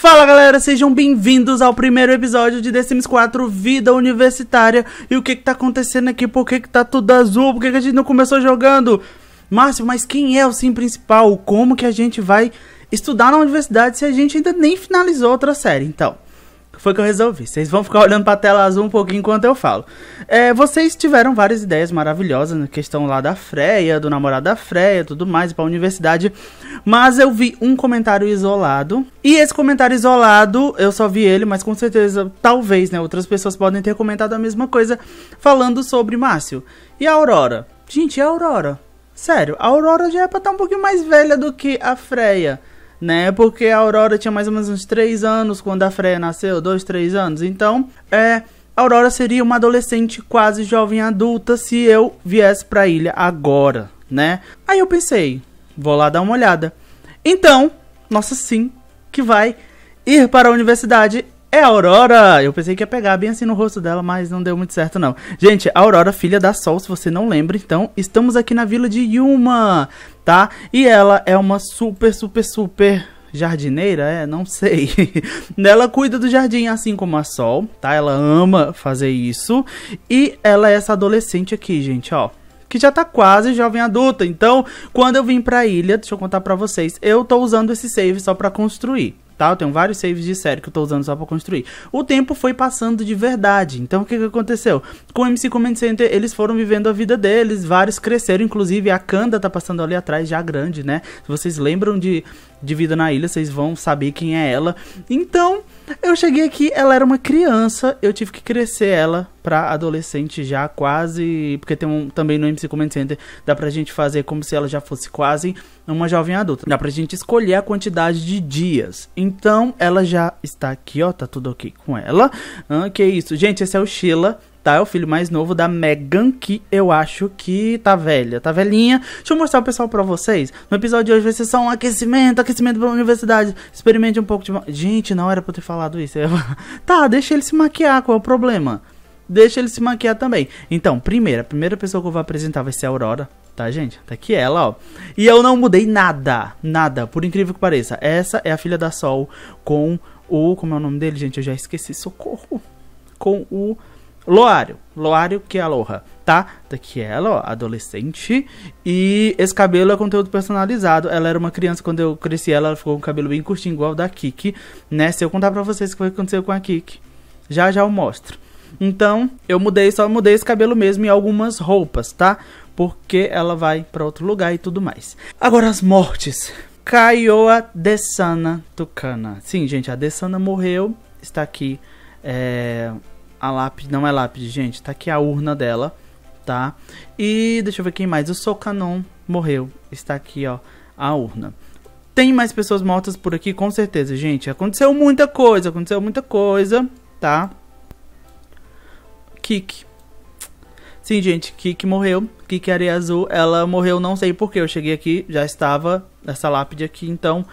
Fala galera, sejam bem-vindos ao primeiro episódio de The Sims 4 Vida Universitária. E o que que tá acontecendo aqui? Por que que tá tudo azul? Por que que a gente não começou jogando? Márcio, mas quem é o sim principal? Como que a gente vai estudar na universidade se a gente ainda nem finalizou outra série? Então, foi que eu resolvi. Vocês vão ficar olhando pra tela azul um pouquinho enquanto eu falo. É, vocês tiveram várias ideias maravilhosas na questão lá da Freia, do namorado da Freia, tudo mais, pra universidade. Mas eu vi um comentário isolado. E esse comentário isolado, eu só vi ele, mas com certeza, talvez, né? Outras pessoas podem ter comentado a mesma coisa falando sobre Márcio. E a Aurora? Gente, e a Aurora? Sério, a Aurora já é pra estar tá um pouquinho mais velha do que a Freia né? Porque a Aurora tinha mais ou menos uns 3 anos quando a Freya nasceu, 2, 3 anos. Então, é, a Aurora seria uma adolescente quase jovem adulta se eu viesse pra ilha agora, né? Aí eu pensei, vou lá dar uma olhada. Então, nossa sim, que vai ir para a universidade é a Aurora! Eu pensei que ia pegar bem assim no rosto dela, mas não deu muito certo, não. Gente, a Aurora, filha da Sol, se você não lembra, então, estamos aqui na vila de Yuma, tá? E ela é uma super, super, super jardineira, é, não sei. ela cuida do jardim assim como a Sol, tá? Ela ama fazer isso. E ela é essa adolescente aqui, gente, ó. Que já tá quase jovem adulta. Então, quando eu vim pra ilha, deixa eu contar pra vocês, eu tô usando esse save só pra construir tal. Tenho vários saves de série que eu tô usando só pra construir. O tempo foi passando de verdade. Então o que, que aconteceu? Com o MC Comment Center, eles foram vivendo a vida deles, vários cresceram, inclusive a Kanda tá passando ali atrás já grande, né? Se vocês lembram de de vida na ilha, vocês vão saber quem é ela. Então, eu cheguei aqui, ela era uma criança, eu tive que crescer ela pra adolescente já quase, porque tem um, também no MC Comment Center, dá pra gente fazer como se ela já fosse quase uma jovem adulta. Dá pra gente escolher a quantidade de dias. Então, ela já está aqui, ó, tá tudo ok com ela. Ah, que isso. Gente, esse é o Sheila tá? É o filho mais novo da Megan, que eu acho que tá velha, tá velhinha. Deixa eu mostrar o pessoal pra vocês. No episódio de hoje vai ser só um aquecimento, aquecimento pra universidade. Experimente um pouco de... Gente, não era pra eu ter falado isso. Eu... Tá, deixa ele se maquiar, qual é o problema? Deixa ele se maquiar também. Então, primeira, a primeira pessoa que eu vou apresentar vai ser a Aurora, tá, gente? Tá aqui ela, ó. E eu não mudei nada, nada, por incrível que pareça. Essa é a filha da Sol com o... Como é o nome dele, gente? Eu já esqueci. Socorro! Com o Loário. Loário que é Aloha, tá? Daqui é ela, ó, adolescente. E esse cabelo é conteúdo personalizado. Ela era uma criança, quando eu cresci ela, ficou com o cabelo bem curtinho, igual da Kiki, né? Se eu contar pra vocês o que aconteceu com a Kiki, já já eu mostro. Então, eu mudei, só mudei esse cabelo mesmo e algumas roupas, tá? Porque ela vai para outro lugar e tudo mais. Agora as mortes. Kaioa Desana Tucana. Sim, gente, a Desana morreu. Está aqui é, a lápide não é lápide, gente. Tá aqui a urna dela, tá? E deixa eu ver quem mais. O Socanon morreu. Está aqui, ó, a urna. Tem mais pessoas mortas por aqui, com certeza, gente. Aconteceu muita coisa, aconteceu muita coisa, tá? Kik. Sim, gente, Kik morreu. Kik Areia Azul, ela morreu, não sei porquê. Eu cheguei aqui, já estava essa lápide aqui, então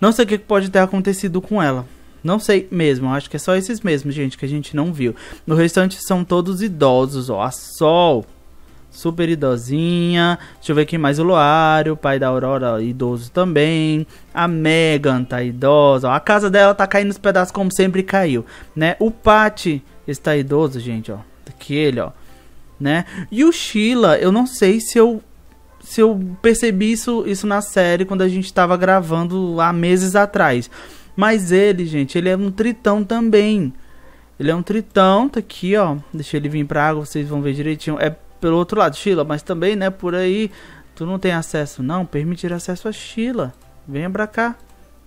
não sei o que pode ter acontecido com ela, não sei mesmo, acho que é só esses mesmos, gente, que a gente não viu. No restante são todos idosos, ó. A Sol, super idosinha. Deixa eu ver quem mais. O Luário, pai da Aurora, idoso também. A Megan tá idosa. Ó. A casa dela tá caindo os pedaços como sempre caiu, né? O Pat está idoso, gente, ó. Tá que ele, ó. Né? E o Sheila, eu não sei se eu se eu percebi isso, isso na série quando a gente estava gravando há meses atrás. Mas ele, gente, ele é um tritão também. Ele é um tritão, tá aqui, ó. Deixa ele vir pra água, vocês vão ver direitinho. É pelo outro lado, Sheila, mas também, né, por aí. Tu não tem acesso, não? Permitir acesso a Sheila. Venha pra cá.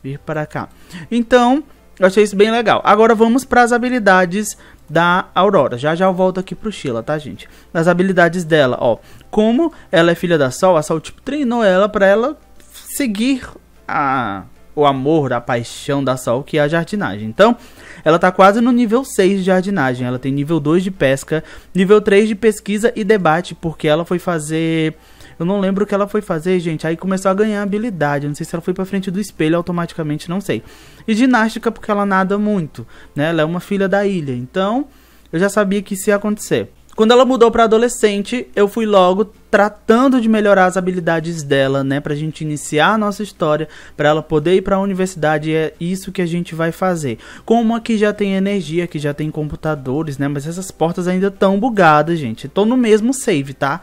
Vir para cá. Então, eu achei isso bem legal. Agora vamos para as habilidades da Aurora. Já já eu volto aqui pro Sheila, tá, gente? Nas habilidades dela, ó. Como ela é filha da Sol, a Sol, tipo, treinou ela para ela seguir a o amor, a paixão da Sol, que é a jardinagem. Então, ela está quase no nível 6 de jardinagem. Ela tem nível 2 de pesca, nível 3 de pesquisa e debate, porque ela foi fazer. Eu não lembro o que ela foi fazer, gente. Aí começou a ganhar habilidade. Eu não sei se ela foi pra frente do espelho automaticamente, não sei. E ginástica, porque ela nada muito, né? Ela é uma filha da ilha. Então, eu já sabia que isso ia acontecer. Quando ela mudou para adolescente, eu fui logo tratando de melhorar as habilidades dela, né, pra gente iniciar a nossa história, para ela poder ir para a universidade, e é isso que a gente vai fazer. Como aqui já tem energia, que já tem computadores, né, mas essas portas ainda tão bugadas, gente. Tô no mesmo save, tá?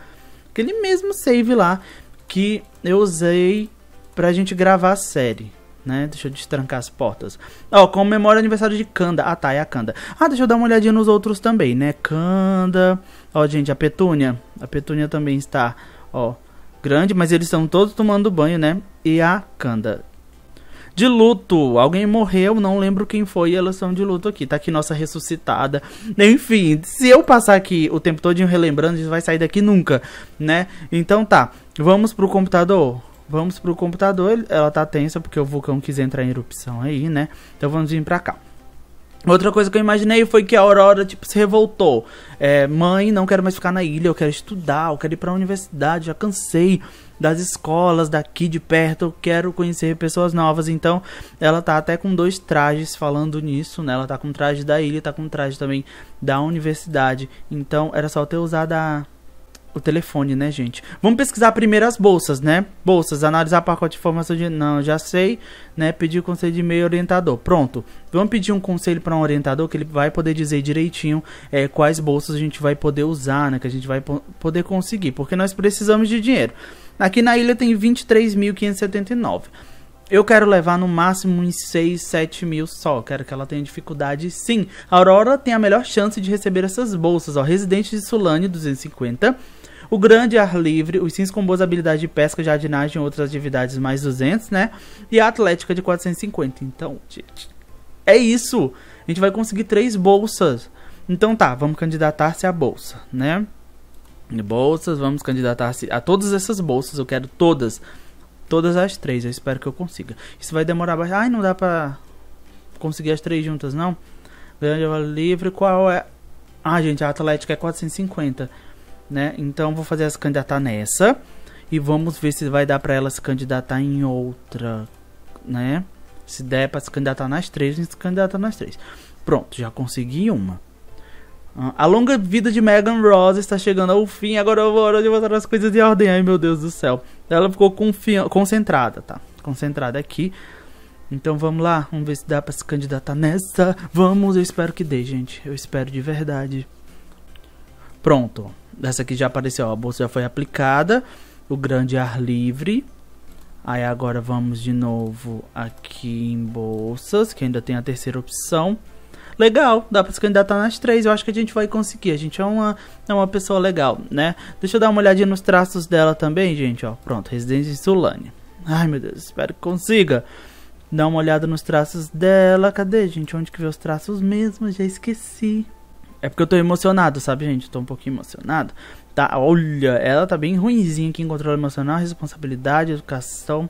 Aquele mesmo save lá que eu usei pra gente gravar a série. Né? Deixa eu destrancar as portas. Ó, oh, comemora o aniversário de Kanda. Ah, tá, é a Kanda. Ah, deixa eu dar uma olhadinha nos outros também, né? Kanda. Ó, oh, gente, a Petúnia. A Petúnia também está, ó, oh, grande, mas eles estão todos tomando banho, né? E a Kanda. De luto. Alguém morreu, não lembro quem foi, e elas são de luto aqui. Tá aqui nossa ressuscitada. Enfim, se eu passar aqui o tempo todo relembrando, a gente vai sair daqui nunca, né? Então tá, vamos pro computador. Vamos pro computador, ela tá tensa porque o vulcão quis entrar em erupção aí, né? Então vamos vir pra cá. Outra coisa que eu imaginei foi que a Aurora, tipo, se revoltou. É, mãe, não quero mais ficar na ilha, eu quero estudar, eu quero ir pra universidade, já cansei das escolas daqui de perto, eu quero conhecer pessoas novas. Então, ela tá até com dois trajes falando nisso, né? Ela tá com traje da ilha, tá com traje também da universidade. Então, era só ter usado a o telefone, né, gente? Vamos pesquisar primeiro as bolsas, né? Bolsas, analisar pacote de informação de. Não, já sei, né? Pedir conselho de meio orientador. Pronto. Vamos pedir um conselho para um orientador que ele vai poder dizer direitinho é, quais bolsas a gente vai poder usar, né? Que a gente vai poder conseguir. Porque nós precisamos de dinheiro. Aqui na ilha tem 23.579. Eu quero levar no máximo uns 6, 7 mil só. Quero que ela tenha dificuldade, sim. A Aurora tem a melhor chance de receber essas bolsas. Ó, Residente de Sulane, 250. O grande ar livre, os com boas habilidades de pesca, jardinagem e outras atividades mais 200, né? E a atlética de 450. Então, gente, é isso. A gente vai conseguir três bolsas. Então tá, vamos candidatar-se à bolsa, né? Bolsas, vamos candidatar-se a todas essas bolsas. Eu quero todas. Todas as três, eu espero que eu consiga. Isso vai demorar bastante. Ai, não dá pra conseguir as três juntas, não? Grande ar Livre, qual é? Ah, gente, a Atlética é 450 né? Então vou fazer ela se candidatar nessa e vamos ver se vai dar para ela se candidatar em outra, né? Se der para se candidatar nas três, a gente se candidata nas três. Pronto, já consegui uma. Ah, a longa vida de Megan Rose está chegando ao fim. Agora eu vou de botar as coisas em ordem. Ai, meu Deus do céu. Ela ficou concentrada, tá? Concentrada aqui. Então vamos lá, vamos ver se dá para se candidatar nessa. Vamos, eu espero que dê, gente. Eu espero de verdade. Pronto. Essa aqui já apareceu, ó, a bolsa já foi aplicada. O grande ar livre. Aí agora vamos de novo aqui em bolsas, que ainda tem a terceira opção. Legal, dá para se candidatar nas três, eu acho que a gente vai conseguir. A gente é uma, é uma pessoa legal, né? Deixa eu dar uma olhadinha nos traços dela também, gente, ó. Pronto, residência em Ai, meu Deus, espero que consiga. Dá uma olhada nos traços dela. Cadê, gente? Onde que vê os traços mesmo? Já esqueci. É porque eu tô emocionado, sabe, gente? Tô um pouquinho emocionado. Tá, olha, ela tá bem ruimzinha aqui em controle emocional, responsabilidade, educação,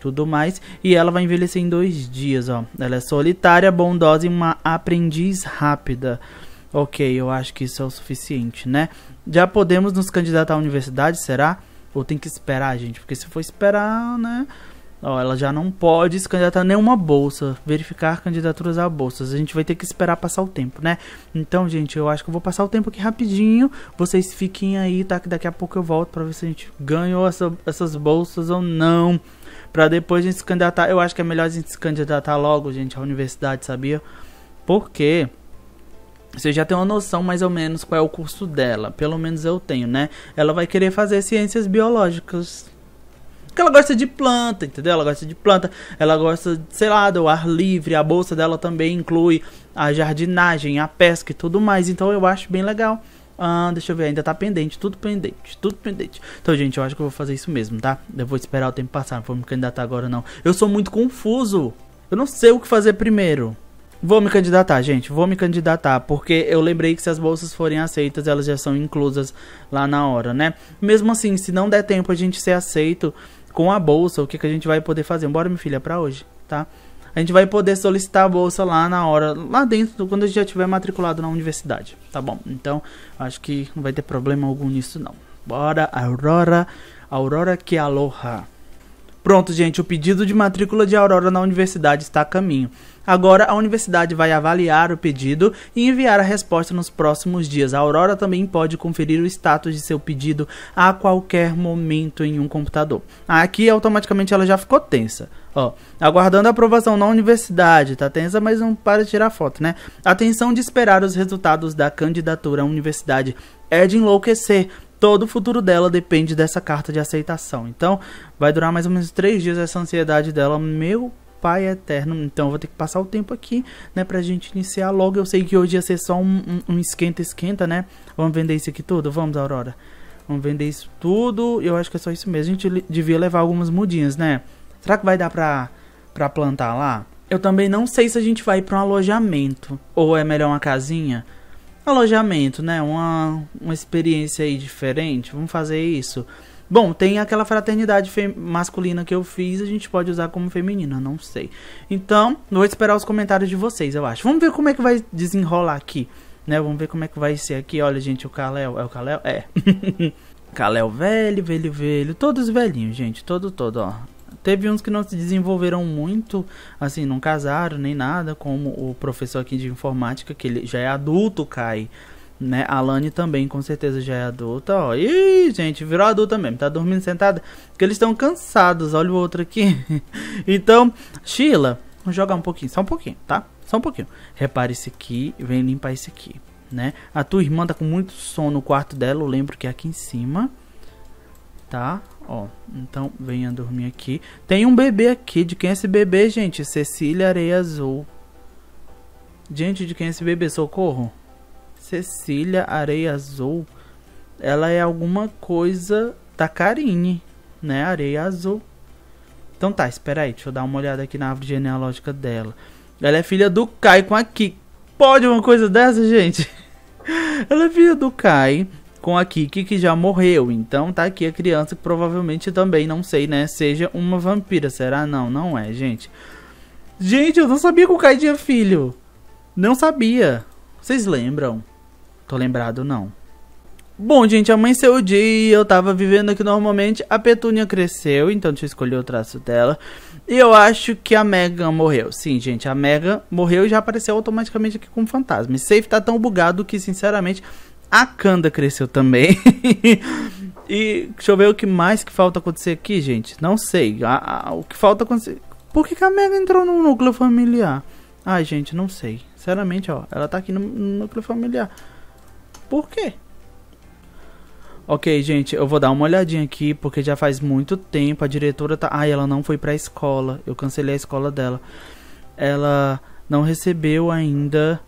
tudo mais. E ela vai envelhecer em dois dias, ó. Ela é solitária, bondosa e uma aprendiz rápida. Ok, eu acho que isso é o suficiente, né? Já podemos nos candidatar à universidade, será? Ou tem que esperar, gente? Porque se for esperar, né? ela já não pode se candidatar a nenhuma bolsa, verificar candidaturas a bolsas. A gente vai ter que esperar passar o tempo, né? Então, gente, eu acho que eu vou passar o tempo aqui rapidinho. Vocês fiquem aí, tá? Que daqui a pouco eu volto pra ver se a gente ganhou essa, essas bolsas ou não. Pra depois a gente se candidatar. Eu acho que é melhor a gente se candidatar logo, gente, à universidade, sabia? Porque você já tem uma noção mais ou menos qual é o curso dela. Pelo menos eu tenho, né? Ela vai querer fazer ciências biológicas porque ela gosta de planta, entendeu? Ela gosta de planta, ela gosta, sei lá, do ar livre. A bolsa dela também inclui a jardinagem, a pesca e tudo mais. Então eu acho bem legal. Ah, deixa eu ver, ainda tá pendente, tudo pendente, tudo pendente. Então, gente, eu acho que eu vou fazer isso mesmo, tá? Eu vou esperar o tempo passar, não vou me candidatar agora, não. Eu sou muito confuso. Eu não sei o que fazer primeiro. Vou me candidatar, gente. Vou me candidatar. Porque eu lembrei que se as bolsas forem aceitas, elas já são inclusas lá na hora, né? Mesmo assim, se não der tempo a gente ser aceito, com a bolsa, o que, que a gente vai poder fazer. Bora, minha filha, para hoje, tá? A gente vai poder solicitar a bolsa lá na hora, lá dentro, quando a gente já tiver matriculado na universidade, tá bom? Então, acho que não vai ter problema algum nisso, não. Bora, Aurora, Aurora que aloha. Pronto, gente, o pedido de matrícula de Aurora na universidade está a caminho. Agora, a universidade vai avaliar o pedido e enviar a resposta nos próximos dias. A Aurora também pode conferir o status de seu pedido a qualquer momento em um computador. Ah, aqui, automaticamente, ela já ficou tensa. Ó, aguardando a aprovação na universidade, tá tensa, mas não para de tirar foto, né? Atenção de esperar os resultados da candidatura à universidade é de enlouquecer. Todo o futuro dela depende dessa carta de aceitação. Então, vai durar mais ou menos três dias essa ansiedade dela. Meu Pai eterno, então eu vou ter que passar o tempo aqui, né, pra gente iniciar logo. Eu sei que hoje ia ser só um, um, um esquenta, esquenta, né? Vamos vender isso aqui tudo? Vamos, Aurora. Vamos vender isso tudo. Eu acho que é só isso mesmo. A gente devia levar algumas mudinhas, né? Será que vai dar pra, pra plantar lá? Eu também não sei se a gente vai para um alojamento. Ou é melhor uma casinha? Alojamento, né? Uma, uma experiência aí diferente. Vamos fazer isso. Bom, tem aquela fraternidade masculina que eu fiz, a gente pode usar como feminina, não sei. Então, vou esperar os comentários de vocês, eu acho. Vamos ver como é que vai desenrolar aqui, né? Vamos ver como é que vai ser aqui. Olha, gente, o Kalel, é o Kalel? É. Kalel velho, velho, velho, todos velhinhos, gente, todo, todo, ó. Teve uns que não se desenvolveram muito, assim, não casaram nem nada, como o professor aqui de informática, que ele já é adulto, cai. Né? A Lani também, com certeza, já é adulta. Ó. Ih, gente, virou adulta mesmo. Tá dormindo sentada. Porque eles estão cansados. Olha o outro aqui. então, Sheila, jogar um pouquinho. Só um pouquinho, tá? Só um pouquinho. Repare esse aqui. Vem limpar esse aqui. Né? A tua irmã tá com muito sono no quarto dela, eu lembro que é aqui em cima, tá? Ó, então venha dormir aqui. Tem um bebê aqui, de quem é esse bebê, gente? Cecília Areia Azul. Gente, de quem é esse bebê? Socorro. Cecília Areia Azul, ela é alguma coisa da Karine, né? Areia Azul. Então tá, espera aí, deixa eu dar uma olhada aqui na árvore genealógica dela. Ela é filha do Kai com a Kiki. Pode uma coisa dessa, gente? Ela é filha do Kai com a Kiki que já morreu. Então tá aqui a criança que provavelmente também, não sei, né, seja uma vampira. Será? Não, não é, gente. Gente, eu não sabia que o Kai tinha filho. Não sabia. Vocês lembram? Tô lembrado, não. Bom, gente, amanheceu o dia e eu tava vivendo aqui normalmente. A Petúnia cresceu, então deixa eu escolher o traço dela. E eu acho que a Megan morreu. Sim, gente, a Megan morreu e já apareceu automaticamente aqui como fantasma. E Safe tá tão bugado que, sinceramente, a Kanda cresceu também. e deixa eu ver o que mais que falta acontecer aqui, gente. Não sei. A, a, o que falta acontecer... Por que, que a Megan entrou no núcleo familiar? Ai, gente, não sei. Sinceramente, ó, ela tá aqui no, no núcleo familiar. Por quê? Ok, gente, eu vou dar uma olhadinha aqui, porque já faz muito tempo a diretora tá. Ai, ela não foi pra escola. Eu cancelei a escola dela. Ela não recebeu ainda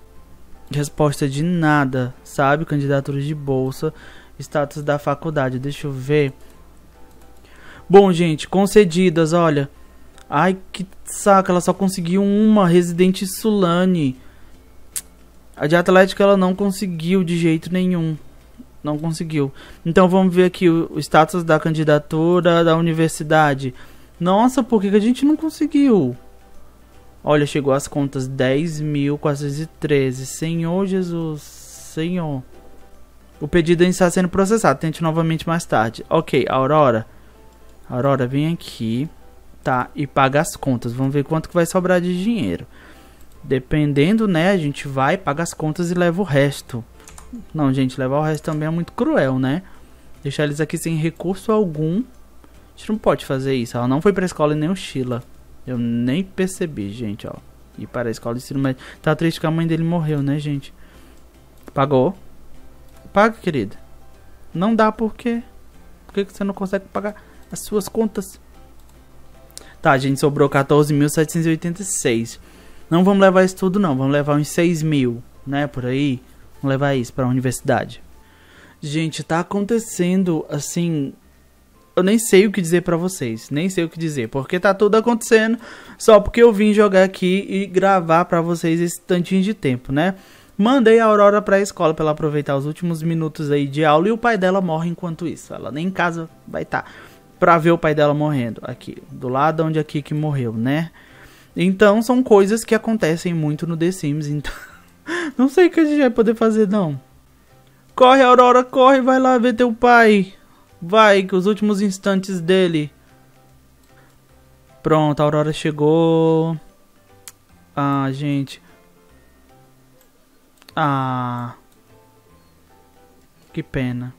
resposta de nada, sabe? Candidatura de bolsa, status da faculdade. Deixa eu ver. Bom, gente, concedidas, olha. Ai, que saco, ela só conseguiu uma, residente Sulane. A de Atlético ela não conseguiu de jeito nenhum. Não conseguiu. Então vamos ver aqui o, o status da candidatura da universidade. Nossa, por que, que a gente não conseguiu? Olha, chegou as contas 10.413. Senhor Jesus, Senhor. O pedido ainda está sendo processado. Tente novamente mais tarde. Ok, Aurora. Aurora, vem aqui, tá? E paga as contas. Vamos ver quanto que vai sobrar de dinheiro. Dependendo, né, a gente vai, paga as contas e leva o resto. Não, gente, levar o resto também é muito cruel, né? Deixar eles aqui sem recurso algum. A gente não pode fazer isso. Ela não foi pra escola e nem Sheila. Eu nem percebi, gente, ó. E para a escola de ensino médio. Tá triste que a mãe dele morreu, né, gente? Pagou? Paga, querida. Não dá porque. Por que você não consegue pagar as suas contas? Tá, gente, sobrou 14.786. Não vamos levar isso tudo, não. Vamos levar uns 6 mil, né? Por aí. Vamos levar isso para a universidade. Gente, tá acontecendo assim. Eu nem sei o que dizer para vocês, nem sei o que dizer, porque tá tudo acontecendo só porque eu vim jogar aqui e gravar para vocês esse tantinho de tempo, né? Mandei a Aurora pra escola para ela aproveitar os últimos minutos aí de aula e o pai dela morre enquanto isso. Ela nem em casa vai estar tá pra ver o pai dela morrendo aqui, do lado onde a Kiki morreu, né? Então são coisas que acontecem muito no The Sims, então não sei o que a gente vai poder fazer não. Corre, Aurora, corre, vai lá ver teu pai. Vai, que os últimos instantes dele. Pronto, a Aurora chegou. Ah, gente. Ah. Que pena.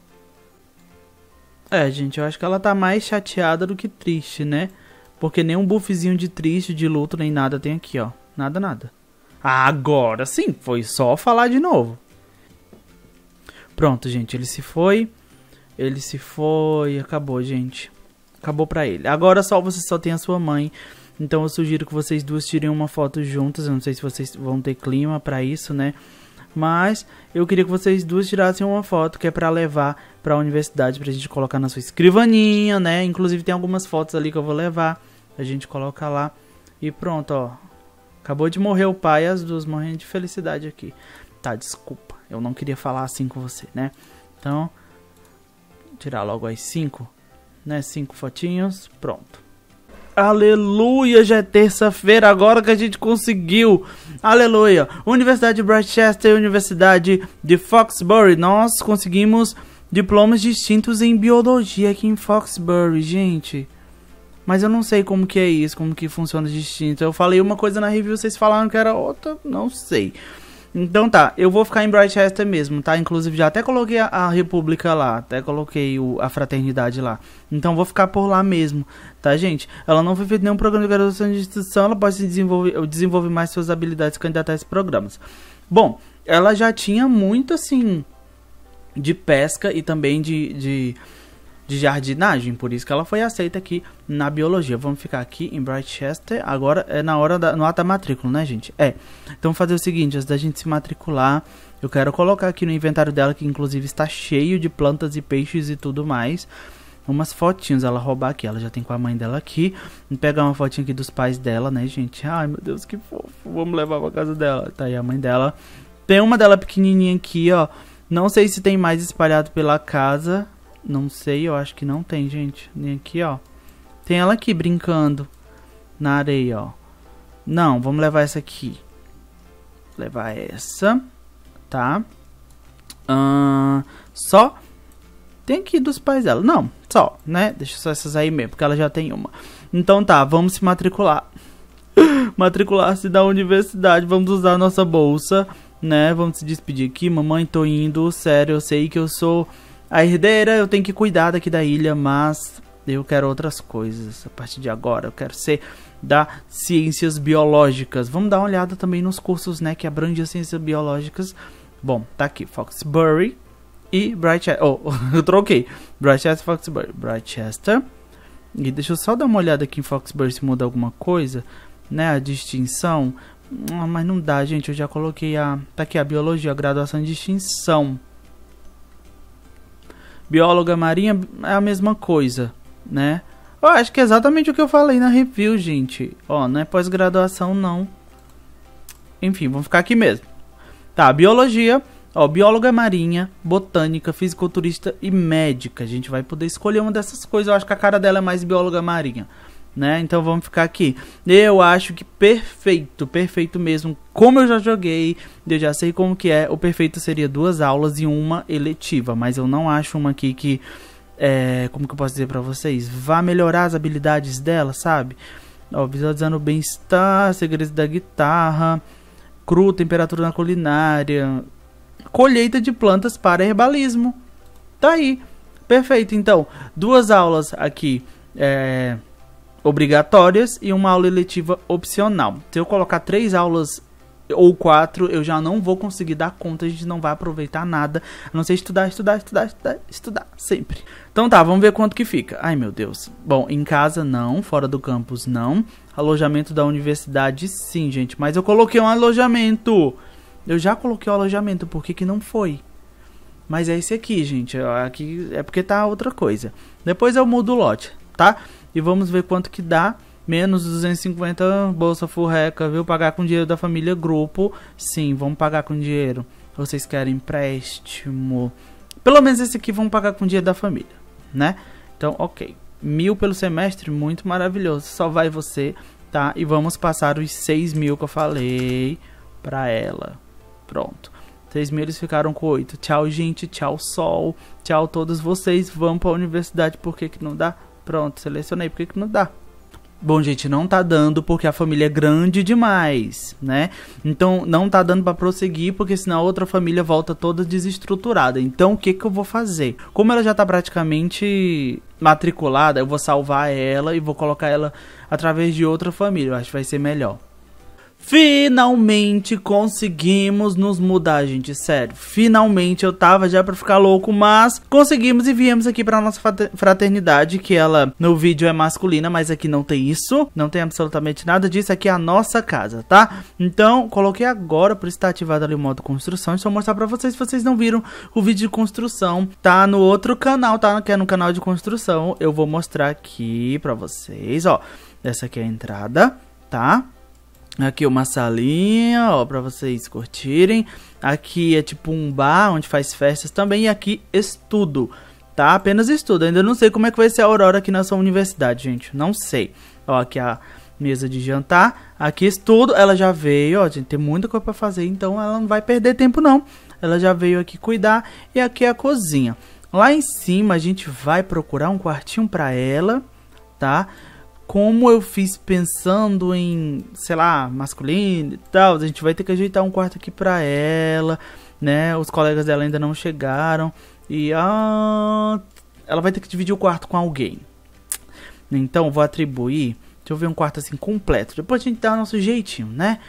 É, gente, eu acho que ela tá mais chateada do que triste, né? Porque nenhum buffzinho de triste, de luto, nem nada tem aqui, ó. Nada, nada. Agora sim, foi só falar de novo. Pronto, gente, ele se foi. Ele se foi, acabou, gente. Acabou pra ele. Agora só você só tem a sua mãe. Então eu sugiro que vocês duas tirem uma foto juntas. Eu não sei se vocês vão ter clima para isso, né? Mas eu queria que vocês duas tirassem uma foto que é para levar para a universidade pra gente colocar na sua escrivaninha, né? Inclusive tem algumas fotos ali que eu vou levar. A gente coloca lá e pronto, ó. Acabou de morrer o pai e as duas morrendo de felicidade aqui. Tá, desculpa. Eu não queria falar assim com você, né? Então, tirar logo as cinco, né? Cinco fotinhos, pronto. Aleluia, já é terça-feira, agora que a gente conseguiu. Aleluia. Universidade de Rochester e Universidade de Foxbury, nós conseguimos diplomas distintos em biologia aqui em Foxbury, gente. Mas eu não sei como que é isso, como que funciona distinto. Eu falei uma coisa na review, vocês falaram que era outra, não sei. Então tá, eu vou ficar em Brightchester mesmo, tá? Inclusive já até coloquei a, a República lá, até coloquei o, a Fraternidade lá. Então vou ficar por lá mesmo, tá, gente? Ela não foi feita nenhum programa de graduação de instituição, ela pode se desenvolver, desenvolver mais suas habilidades e candidatar a esses programas. Bom, ela já tinha muito assim de pesca e também de, de, de, jardinagem. Por isso que ela foi aceita aqui na biologia. Vamos ficar aqui em Brightchester. Agora é na hora da, no ato da matrícula, né, gente? É. Então, vamos fazer o seguinte: antes da gente se matricular, eu quero colocar aqui no inventário dela, que inclusive está cheio de plantas e peixes e tudo mais. Umas fotinhas ela roubar aqui. Ela já tem com a mãe dela aqui. Vamos pegar uma fotinha aqui dos pais dela, né, gente? Ai, meu Deus, que fofo. Vamos levar pra casa dela. Tá aí a mãe dela. Tem uma dela pequenininha aqui, ó não sei se tem mais espalhado pela casa. Não sei, eu acho que não tem, gente. Nem aqui, ó. Tem ela aqui brincando na areia, ó. Não, vamos levar essa aqui. Levar essa, tá? Uh, só tem aqui dos pais dela. Não, só, né? Deixa só essas aí mesmo, porque ela já tem uma. Então tá, vamos se matricular. Matricular-se da universidade, vamos usar nossa bolsa né? Vamos se despedir aqui. Mamãe, tô indo. Sério, eu sei que eu sou a herdeira, eu tenho que cuidar daqui da ilha, mas eu quero outras coisas a partir de agora. Eu quero ser da ciências biológicas. Vamos dar uma olhada também nos cursos, né, que abrangem as ciências biológicas. Bom, tá aqui Foxbury e Brightchester. Oh, eu troquei. Brightchester Foxbury, Brightchester. E deixa eu só dar uma olhada aqui em Foxbury se muda alguma coisa, né, a distinção. Ah, mas não dá, gente. Eu já coloquei a... Tá aqui a biologia, a graduação de extinção. Bióloga marinha é a mesma coisa, né? Eu acho que é exatamente o que eu falei na review, gente. Ó, não é pós-graduação, não. Enfim, vamos ficar aqui mesmo. Tá, biologia... Ó, bióloga marinha, botânica, fisiculturista e médica. A gente vai poder escolher uma dessas coisas. Eu acho que a cara dela é mais bióloga marinha né? Então vamos ficar aqui. Eu acho que perfeito, perfeito mesmo. Como eu já joguei, eu já sei como que é. O perfeito seria duas aulas e uma eletiva, mas eu não acho uma aqui que é, como que eu posso dizer para vocês? Vá melhorar as habilidades dela, sabe? Ó, visualizando o bem-estar, segredos da guitarra, cru, temperatura na culinária, colheita de plantas para herbalismo. Tá aí. Perfeito, então. Duas aulas aqui. É, obrigatórias e uma aula eletiva opcional. Se eu colocar três aulas ou quatro, eu já não vou conseguir dar conta, a gente não vai aproveitar nada, a não ser estudar, estudar, estudar, estudar, estudar, sempre. Então tá, vamos ver quanto que fica. Ai meu Deus. Bom, em casa não, fora do campus não, alojamento da universidade sim, gente, mas eu coloquei um alojamento. Eu já coloquei o alojamento, por que que não foi? Mas é esse aqui, gente, é, aqui é porque tá outra coisa. Depois eu mudo o lote, tá? e vamos ver quanto que dá. Menos 250 bolsa furreca, viu? Pagar com dinheiro da família grupo. Sim, vamos pagar com dinheiro. Vocês querem empréstimo? Pelo menos esse aqui vamos pagar com dinheiro da família, né? Então, ok. Mil pelo semestre, muito maravilhoso. Só vai você, tá? E vamos passar os 6 mil que eu falei pra ela. Pronto. 6 mil eles ficaram com 8. Tchau, gente. Tchau, sol. Tchau, todos vocês. Vamos pra universidade. Por que, que não dá? Pronto, selecionei. Por que, que não dá? Bom, gente, não tá dando porque a família é grande demais, né? Então não tá dando para prosseguir porque senão a outra família volta toda desestruturada. Então o que que eu vou fazer? Como ela já tá praticamente matriculada, eu vou salvar ela e vou colocar ela através de outra família. Eu acho que vai ser melhor. Finalmente conseguimos nos mudar, gente, sério. Finalmente eu tava já pra ficar louco, mas conseguimos e viemos aqui pra nossa fraternidade, que ela no vídeo é masculina, mas aqui não tem isso. Não tem absolutamente nada disso, aqui é a nossa casa, tá? Então, coloquei agora, por estar ativado ali o modo construção, e só mostrar pra vocês, se vocês não viram o vídeo de construção, tá no outro canal, tá? Que é no canal de construção, eu vou mostrar aqui pra vocês, ó. Essa aqui é a entrada, tá? Aqui uma salinha, ó, pra vocês curtirem. Aqui é tipo um bar onde faz festas também. E aqui estudo, tá? Apenas estudo. Ainda não sei como é que vai ser a aurora aqui na sua universidade, gente. Não sei. Ó, aqui a mesa de jantar. Aqui estudo. Ela já veio, ó, gente. Tem muita coisa pra fazer, então ela não vai perder tempo, não. Ela já veio aqui cuidar. E aqui é a cozinha. Lá em cima a gente vai procurar um quartinho pra ela, tá? Tá? como eu fiz pensando em, sei lá, masculino e tal, a gente vai ter que ajeitar um quarto aqui pra ela, né? Os colegas dela ainda não chegaram e ah, ela vai ter que dividir o quarto com alguém. Então, vou atribuir, deixa eu ver um quarto assim completo. Depois a gente dá o nosso jeitinho, né?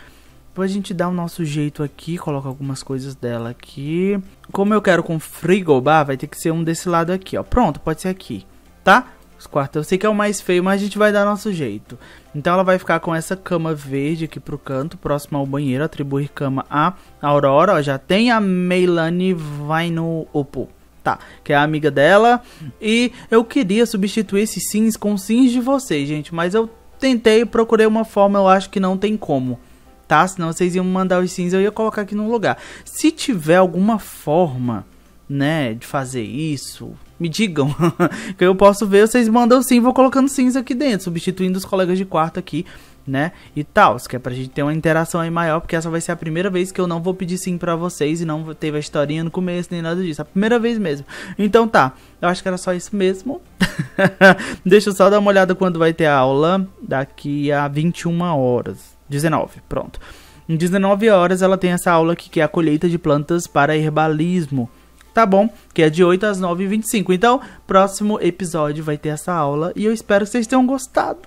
Depois a gente dá o nosso jeito aqui, coloca algumas coisas dela aqui. Como eu quero com frigobar, vai ter que ser um desse lado aqui, ó. Pronto, pode ser aqui, tá? Os quartos eu sei que é o mais feio, mas a gente vai dar nosso jeito. Então ela vai ficar com essa cama verde aqui pro canto, próximo ao banheiro, atribuir cama a Aurora. Ó, já tem a Meilani, vai no Opo. Tá, que é a amiga dela. E eu queria substituir esses sims com sims de vocês, gente. Mas eu tentei, procurei uma forma, eu acho que não tem como. Tá? Senão vocês iam mandar os sims, eu ia colocar aqui no lugar. Se tiver alguma forma né, de fazer isso. Me digam, que eu posso ver, vocês mandam sim, vou colocando cinza aqui dentro, substituindo os colegas de quarto aqui, né, e tal, que é pra gente ter uma interação aí maior, porque essa vai ser a primeira vez que eu não vou pedir sim pra vocês e não teve a historinha no começo nem nada disso, a primeira vez mesmo. Então tá, eu acho que era só isso mesmo. Deixa eu só dar uma olhada quando vai ter a aula, daqui a 21 horas, 19, pronto. Em 19 horas ela tem essa aula aqui, que é a colheita de plantas para herbalismo tá bom? Que é de 8 às 9h25. Então, próximo episódio vai ter essa aula e eu espero que vocês tenham gostado.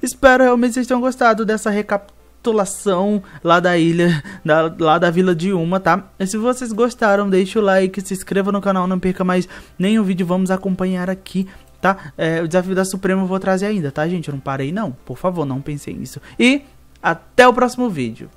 Espero realmente que vocês tenham gostado dessa recapitulação lá da ilha, da, lá da Vila de Uma, tá? E se vocês gostaram, deixa o like, se inscreva no canal, não perca mais nenhum vídeo, vamos acompanhar aqui, tá? É, o desafio da Suprema eu vou trazer ainda, tá, gente? Eu não parei não, por favor, não pensei nisso. E até o próximo vídeo.